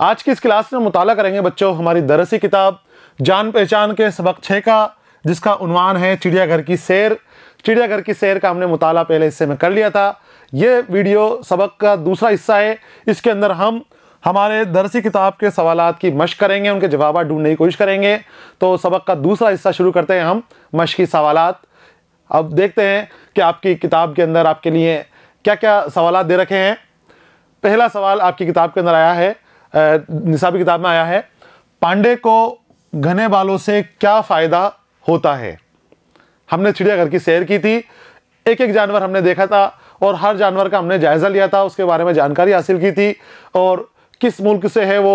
आज की इस क्लास में मुताला करेंगे बच्चों हमारी दरसी किताब जान पहचान के सबक छः का जिसका उनवान है चिड़ियाघर की सैर चिड़ियाघर की सैर का हमने मुताला पहले हिस्से में कर लिया था ये वीडियो सबक का दूसरा हिस्सा है इसके अंदर हम हमारे दरसी किताब के सवाल की मश करेंगे उनके जवाब ढूंढने की कोशिश करेंगे तो सबक का दूसरा हिस्सा शुरू करते हैं हम मश की सवालत अब देखते हैं कि आपकी किताब के अंदर आपके लिए क्या क्या सवाल दे रखे हैं पहला सवाल आपकी किताब के अंदर आया है निसाबी किताब में आया है पांडे को घने बालों से क्या फ़ायदा होता है हमने चिड़ियाघर की सैर की थी एक एक जानवर हमने देखा था और हर जानवर का हमने जायज़ा लिया था उसके बारे में जानकारी हासिल की थी और किस मुल्क से है वो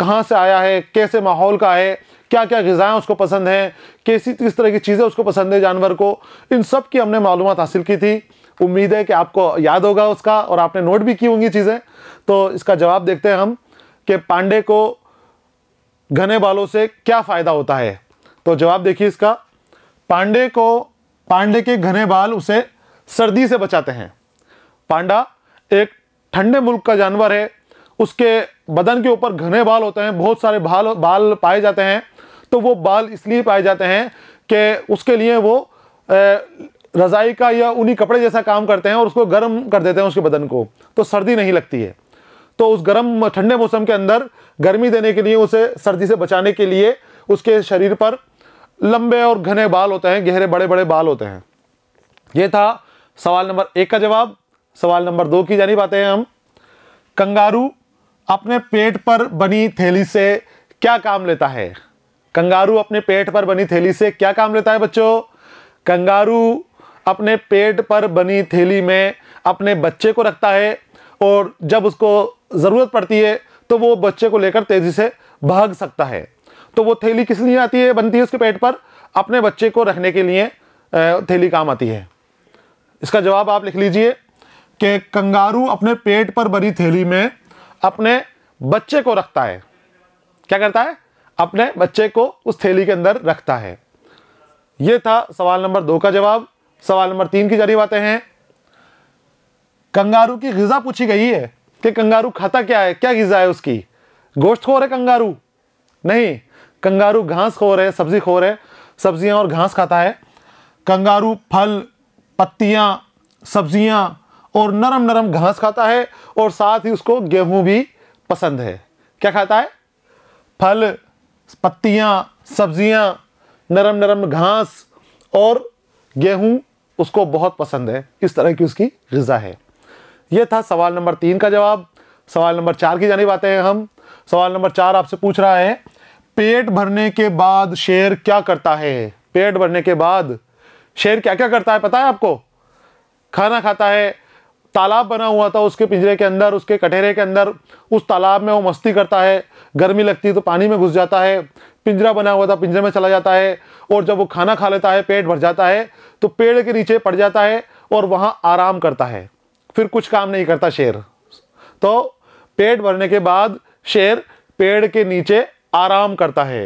कहाँ से आया है कैसे माहौल का है क्या क्या गज़ाएँ उसको पसंद हैं कैसी किस तरह की चीज़ें उसको पसंद है जानवर को इन सब की हमने मालूम हासिल की थी उम्मीद है कि आपको याद होगा उसका और आपने नोट भी की होंगी चीज़ें तो इसका जवाब देखते हैं हम कि पांडे को घने बालों से क्या फ़ायदा होता है तो जवाब देखिए इसका पांडे को पांडे के घने बाल उसे सर्दी से बचाते हैं पांडा एक ठंडे मुल्क का जानवर है उसके बदन के ऊपर घने बाल होते हैं बहुत सारे बाल बाल पाए जाते हैं तो वो बाल इसलिए पाए जाते हैं कि उसके लिए वो रज़ाई का या उन्हीं कपड़े जैसा काम करते हैं और उसको गर्म कर देते हैं उसके बदन को तो सर्दी नहीं लगती है तो उस गर्म ठंडे मौसम के अंदर गर्मी देने के लिए उसे सर्दी से बचाने के लिए उसके शरीर पर लंबे और घने बाल होते हैं गहरे बड़े बड़े बाल होते हैं ये था सवाल नंबर एक का जवाब सवाल नंबर दो की जानी बातें हैं हम कंगारू अपने पेट पर बनी थैली से क्या काम लेता है कंगारू अपने पेट पर बनी थैली से क्या काम लेता है बच्चों कंगारू अपने पेट पर बनी थैली में अपने बच्चे को रखता है और जब उसको ज़रूरत पड़ती है तो वो बच्चे को लेकर तेज़ी से भाग सकता है तो वो थैली किस लिए आती है बनती है उसके पेट पर अपने बच्चे को रखने के लिए थैली काम आती है इसका जवाब आप लिख लीजिए कि कंगारू अपने पेट पर भरी थैली में अपने बच्चे को रखता है क्या करता है अपने बच्चे को उस थैली के अंदर रखता है ये था सवाल नंबर दो का जवाब सवाल नंबर तीन की जारी बातें हैं कंगारू की गज़ा पूछी गई है कि कंगारू खाता क्या है क्या गज़ा है उसकी गोश्त खोर है कंगारू नहीं कंगारू घास खोर है सब्ज़ी खोर है सब्जियां और घास खाता है कंगारू फल पत्तियां सब्जियां और नरम नरम घास खाता है और साथ ही उसको गेहूं भी पसंद है क्या खाता है फल पत्तियां सब्जियां नरम नरम घास और गेहूं उसको बहुत पसंद है इस तरह की उसकी गज़ा है यह था सवाल नंबर तीन का जवाब सवाल नंबर चार की जानी बातें हैं हम सवाल नंबर चार आपसे पूछ रहा है पेट भरने के बाद शेर क्या करता है पेट भरने के बाद शेर क्या क्या करता है पता है आपको खाना खाता है तालाब बना हुआ था उसके पिंजरे के अंदर उसके कटेरे के अंदर उस तालाब में वो मस्ती करता है गर्मी लगती है तो पानी में घुस जाता है पिंजरा बना हुआ था पिंजरे में चला जाता है और जब वो खाना खा लेता है पेट भर जाता है तो पेड़ के नीचे पड़ जाता है और वहाँ आराम करता है फिर कुछ काम नहीं करता शेर तो पेट भरने के बाद शेर पेड़ के नीचे आराम करता है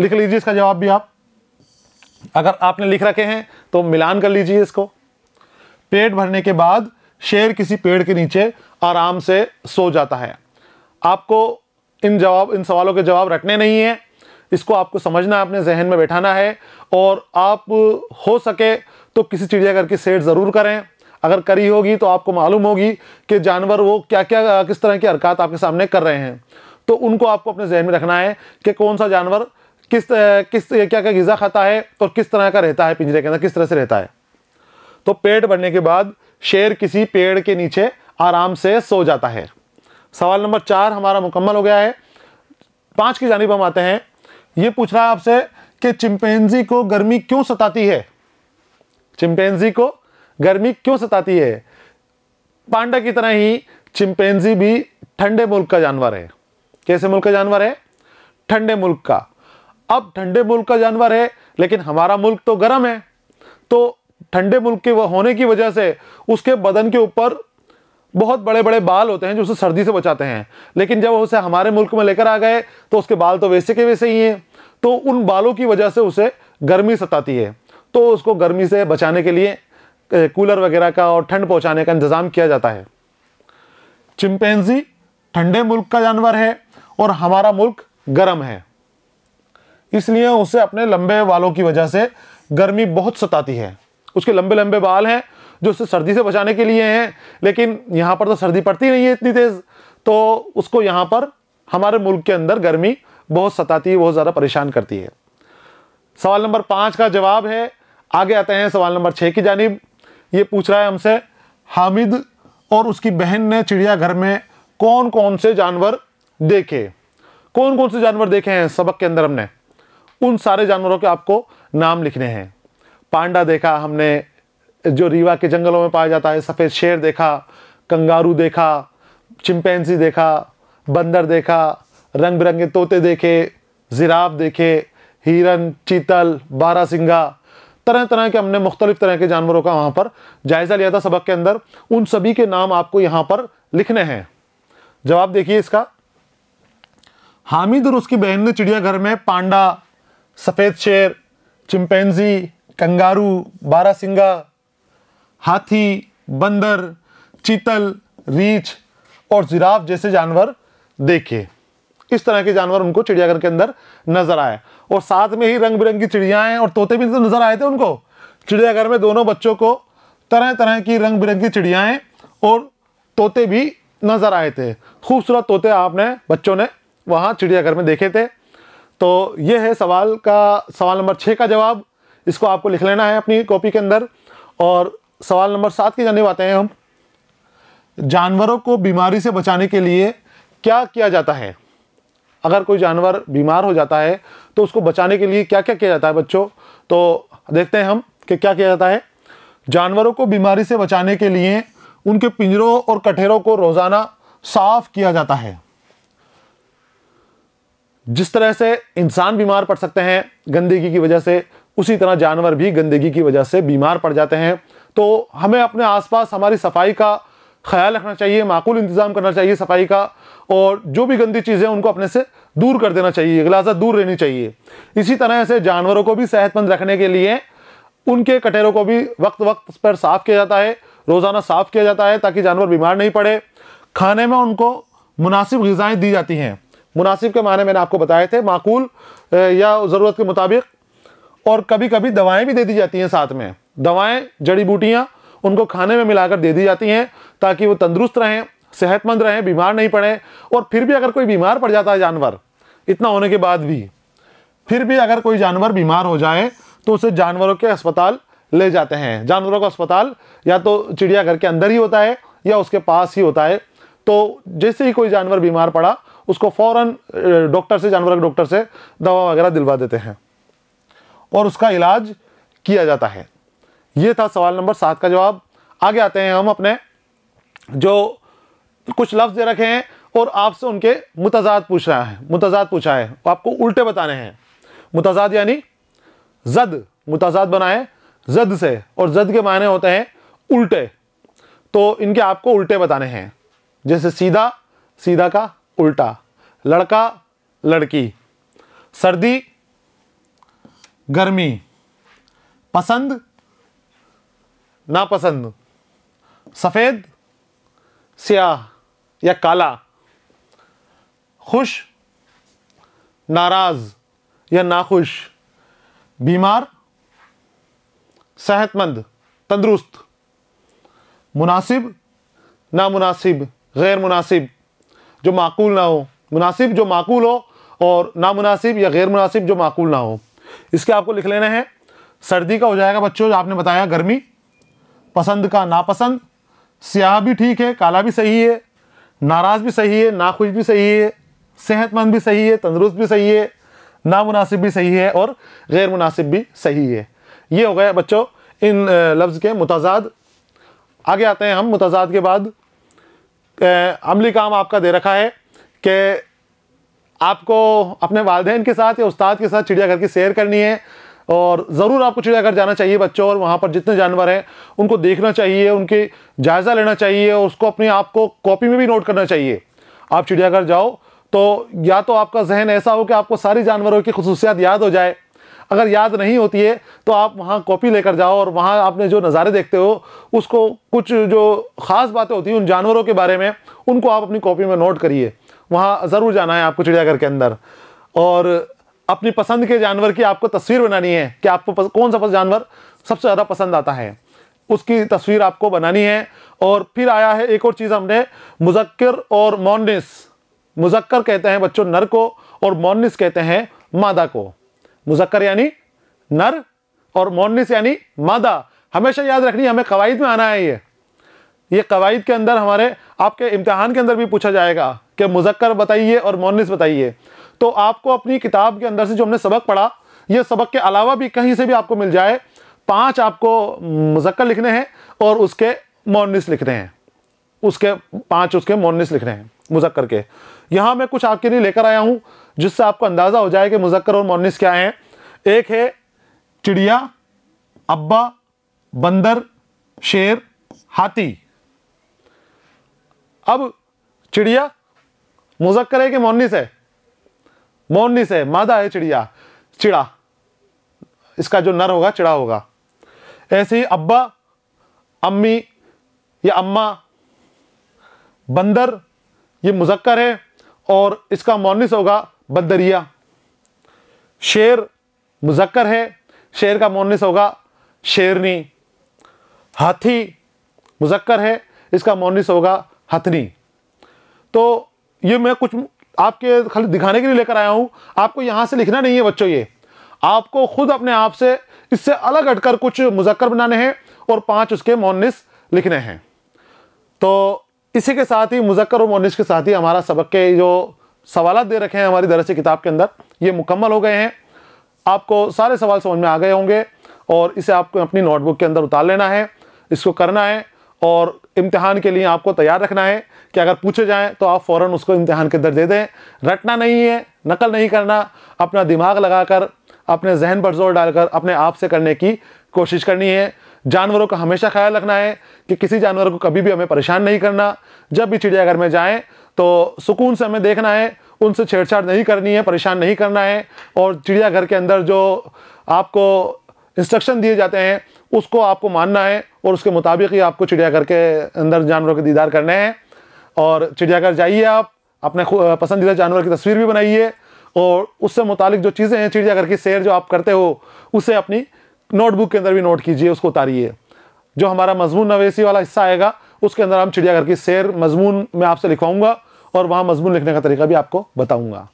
लिख लीजिए इसका जवाब भी आप अगर आपने लिख रखे हैं तो मिलान कर लीजिए इसको पेट भरने के बाद शेर किसी पेड़ के नीचे आराम से सो जाता है आपको इन जवाब इन सवालों के जवाब रखने नहीं हैं इसको आपको समझना है अपने जहन में बैठाना है और आप हो सके तो किसी चिड़ियाघर की सेट ज़रूर करें अगर करी होगी तो आपको मालूम होगी कि जानवर वो क्या क्या किस तरह की हरकत आपके सामने कर रहे हैं तो उनको आपको अपने जहन में रखना है कि कौन सा जानवर किस किस क्या क्या गज़ा खाता है और किस तरह का रहता है पिंजरे के अंदर किस तरह से रहता है तो पेट बढ़ने के बाद शेर किसी पेड़ के नीचे आराम से सो जाता है सवाल नंबर चार हमारा मुकम्मल हो गया है पाँच की जानब हम आते हैं ये पूछ रहा है आपसे कि चिंपेंजी को गर्मी क्यों सताती है चिंपेंजी को गर्मी क्यों सताती है पांडा की तरह ही चिंपेंजी भी ठंडे मुल्क का जानवर है कैसे मुल्क का जानवर है ठंडे मुल्क का अब ठंडे मुल्क का जानवर है लेकिन हमारा मुल्क तो गर्म है तो ठंडे मुल्क के होने की वजह से उसके बदन के ऊपर बहुत बड़े बड़े बाल होते हैं जो उसे सर्दी से बचाते हैं लेकिन जब उसे हमारे मुल्क में लेकर आ गए तो उसके बाल तो वैसे के वैसे ही हैं तो उन बालों की वजह से उसे गर्मी सताती है तो उसको गर्मी से बचाने के लिए कूलर वगैरह का और ठंड पहुंचाने का इंतज़ाम किया जाता है चिंपेंजी ठंडे मुल्क का जानवर है और हमारा मुल्क गर्म है इसलिए उसे अपने लंबे बालों की वजह से गर्मी बहुत सताती है उसके लंबे लंबे बाल हैं जो उसे सर्दी से बचाने के लिए हैं लेकिन यहाँ पर तो सर्दी पड़ती नहीं है इतनी तेज़ तो उसको यहाँ पर हमारे मुल्क के अंदर गर्मी बहुत सताती है बहुत ज़्यादा परेशान करती है सवाल नंबर पाँच का जवाब है आगे आते हैं सवाल नंबर छः की जानब ये पूछ रहा है हमसे हामिद और उसकी बहन ने चिड़ियाघर में कौन कौन से जानवर देखे कौन कौन से जानवर देखे हैं सबक के अंदर हमने उन सारे जानवरों के आपको नाम लिखने हैं पांडा देखा हमने जो रीवा के जंगलों में पाया जाता है सफ़ेद शेर देखा कंगारू देखा चिमपेंसी देखा बंदर देखा रंग बिरंगे तोते देखे जिराफ देखे हिरन चीतल सिंगा तरह तरह के हमने मुख्तलिफ तरह के जानवरों का वहाँ पर जायज़ा लिया था सबक के अंदर उन सभी के नाम आपको यहाँ पर लिखने हैं जवाब देखिए इसका हामिद और उसकी बहन ने चिड़ियाघर में पांडा सफ़ेद शेर चिंपैंजी कंगारू बारासिंगा हाथी बंदर चीतल रीछ और जिराफ जैसे जानवर देखे इस तरह के जानवर उनको चिड़ियाघर के अंदर नज़र आए और साथ में ही रंग बिरंगी चिड़ियाएँ और तोते भी तो नज़र आए थे उनको चिड़ियाघर में दोनों बच्चों को तरह तरह की रंग बिरंगी चिड़ियाएँ और तोते भी नज़र आए थे खूबसूरत तोते आपने बच्चों ने वहाँ चिड़ियाघर में देखे थे तो ये है सवाल का सवाल नंबर छः का जवाब इसको आपको लिख लेना है अपनी कॉपी के अंदर और सवाल नंबर सात की जाने आते हैं हम जानवरों को बीमारी से बचाने के लिए क्या किया जाता है अगर कोई जानवर बीमार हो जाता है तो उसको बचाने के लिए क्या क्या किया जाता है बच्चों तो देखते हैं हम कि क्या किया जाता है जानवरों को बीमारी से बचाने के लिए उनके पिंजरों और कठेरों को रोज़ाना साफ किया जाता है जिस तरह से इंसान बीमार पड़ सकते हैं गंदगी की वजह से उसी तरह जानवर भी गंदगी की वजह से बीमार पड़ जाते हैं तो हमें अपने आसपास हमारी सफाई का ख्याल रखना चाहिए माकूल इंतज़ाम करना चाहिए सफाई का और जो भी गंदी चीज़ें उनको अपने से दूर कर देना चाहिए लिहाजा दूर रहनी चाहिए इसी तरह से जानवरों को भी सेहतमंद रखने के लिए उनके कटेरों को भी वक्त वक्त पर साफ़ किया जाता है रोज़ाना साफ़ किया जाता है ताकि जानवर बीमार नहीं पड़े खाने में उनको मुनासिब गज़ाएँ दी जाती हैं मुनासिब के माने मैंने आपको बताए थे माकूल या ज़रूरत के मुताबिक और कभी कभी दवाएँ भी दे दी जाती हैं साथ में दवाएँ जड़ी बूटियाँ उनको खाने में मिलाकर दे दी जाती हैं ताकि वो तंदुरुस्त रहें सेहतमंद रहें बीमार नहीं पड़ें और फिर भी अगर कोई बीमार पड़ जाता है जानवर इतना होने के बाद भी फिर भी अगर कोई जानवर बीमार हो जाए तो उसे जानवरों के अस्पताल ले जाते हैं जानवरों का अस्पताल या तो चिड़ियाघर के अंदर ही होता है या उसके पास ही होता है तो जैसे ही कोई जानवर बीमार पड़ा उसको फ़ौरन डॉक्टर से जानवर के डॉक्टर से दवा वगैरह दिलवा देते हैं और उसका इलाज किया जाता है ये था सवाल नंबर सात का जवाब आगे आते हैं हम अपने जो कुछ लफ्ज़ दे रखे हैं और आपसे उनके मुतजाद पूछा है मुतजाद पूछा है तो आपको उल्टे बताने हैं मुतजाद यानी जद मुतजाद बनाए जद से और जद के मायने होते हैं उल्टे तो इनके आपको उल्टे बताने हैं जैसे सीधा सीधा का उल्टा लड़का लड़की सर्दी गर्मी पसंद नापसंद सफ़ेद स्याह या काला खुश नाराज़ या नाखुश बीमार सेहतमंद तंदुरुस्त मुनासिब नामुनासिब गैर मुनासिब जो माकूल ना हो मुनासिब जो माकूल हो और नामनासिब या गैर मुनासिब जो माकूल ना हो इसके आपको लिख लेना है सर्दी का हो जाएगा बच्चों जो आपने बताया गर्मी पसंद का नापसंद स्याह भी ठीक है काला भी सही है नाराज़ भी सही है नाखुश भी सही है सेहतमंद भी सही है तंदुरुस्त भी सही है नामुनासिब भी सही है और गैर मुनासिब भी सही है ये हो गया बच्चों इन लफ्ज़ के मुताजाद आगे आते हैं हम मुताजाद के बाद अमली काम आपका दे रखा है कि आपको अपने वालदेन के साथ या उस्ताद के साथ चिड़ियाघर की सैर करनी है और ज़रूर आपको चिड़ियाघर जाना चाहिए बच्चों और वहाँ पर जितने जानवर हैं उनको देखना चाहिए उनके जायज़ा लेना चाहिए और उसको अपने आप को कॉपी में भी नोट करना चाहिए आप चिड़ियाघर जाओ तो या तो आपका जहन ऐसा हो कि आपको सारी जानवरों की खसूसियात याद हो जाए अगर याद नहीं होती है तो आप वहाँ कॉपी लेकर जाओ और वहाँ आपने जो नज़ारे देखते हो उसको कुछ जो ख़ास बातें होती हैं उन जानवरों के बारे में उनको आप अपनी कॉपी में नोट करिए वहाँ ज़रूर जाना है आपको चिड़ियाघर के अंदर और अपनी पसंद के जानवर की आपको तस्वीर बनानी है कि आपको पस, कौन सा जानवर सबसे ज़्यादा पसंद आता है उसकी तस्वीर आपको बनानी है और फिर आया है एक और चीज़ हमने मुजक्र और मोनिस मुजक्कर कहते हैं बच्चों नर को और मोनिस कहते हैं मादा को मुजक्कर यानी नर और मोनिस यानी मादा हमेशा याद रखनी हमें कवायद में आना है ये ये कवायद के अंदर हमारे आपके इम्तहान के अंदर भी पूछा जाएगा कि मुजक्कर बताइए और मोनिस बताइए तो आपको अपनी किताब के अंदर से जो हमने सबक पढ़ा ये सबक के अलावा भी कहीं से भी आपको मिल जाए पांच आपको मुजक्कर लिखने हैं और उसके मोनिस लिखने हैं उसके पांच उसके मोनिस लिखने हैं मुजक्कर के यहां मैं कुछ आपके लिए लेकर आया हूं जिससे आपको अंदाज़ा हो जाए कि मुजक्कर और मोनिस क्या है एक है चिड़िया अब्बा बंदर शेर हाथी अब चिड़िया मुजक्कर है कि मोनिस है मोनिस है मादा है चिड़िया चिड़ा इसका जो नर होगा चिड़ा होगा ऐसे ही अब्बा अम्मी या अम्मा बंदर ये मुजक्कर है और इसका मोनिस होगा बंदरिया शेर मुजक्कर है शेर का मोनिस होगा शेरनी हाथी मुजक्कर है इसका मोनिस होगा हथनी तो ये मैं कुछ आपके खाली दिखाने के लिए लेकर आया हूँ आपको यहाँ से लिखना नहीं है बच्चों ये आपको खुद अपने आप से इससे अलग हटकर कुछ मुजक्कर बनाने हैं और पाँच उसके मोनिस लिखने हैं तो इसी के साथ ही मुजक्कर और मोनिस के साथ ही हमारा सबक के जो सवाल दे रखे हैं हमारी दरअसल किताब के अंदर ये मुकम्मल हो गए हैं आपको सारे सवाल समझ में आ गए होंगे और इसे आपको अपनी नोटबुक के अंदर उतार लेना है इसको करना है और इम्तहान के लिए आपको तैयार रखना है कि अगर पूछे जाएँ तो आप फ़ौर उसको इम्तहान के दर्जे दें रटना नहीं है नकल नहीं करना अपना दिमाग लगाकर अपने जहन पर जोर डालकर अपने आप से करने की कोशिश करनी है जानवरों का हमेशा ख्याल रखना है कि किसी जानवर को कभी भी हमें परेशान नहीं करना जब भी चिड़ियाघर में जाएँ तो सुकून से हमें देखना है उनसे छेड़छाड़ नहीं करनी है परेशान नहीं करना है और चिड़ियाघर के अंदर जो आपको इंस्ट्रक्शन दिए जाते हैं उसको आपको मानना है और उसके मुताबिक ही आपको चिड़ियाघर के अंदर जानवरों के दीदार करने हैं और चिड़ियाघर जाइए आप अपने पसंदीदा जानवर की तस्वीर भी बनाइए और उससे मुतालिक जो चीज़ें हैं चिड़ियाघर की सैर जो आप करते हो उसे अपनी नोटबुक के अंदर भी नोट कीजिए उसको उतारिए जो हमारा मजमून नवेसी वाला हिस्सा आएगा उसके अंदर हम चिड़ियाघर की सैर मजमून मैं आपसे लिखवाऊँगा और वहाँ मजमून लिखने का तरीका भी आपको बताऊँगा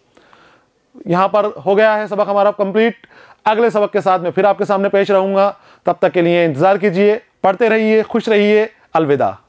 यहाँ पर हो गया है सबक हमारा कम्प्लीट अगले सबक के साथ मैं फिर आपके सामने पेश रहूँगा तब तक के लिए इंतज़ार कीजिए पढ़ते रहिए खुश रहिए अलविदा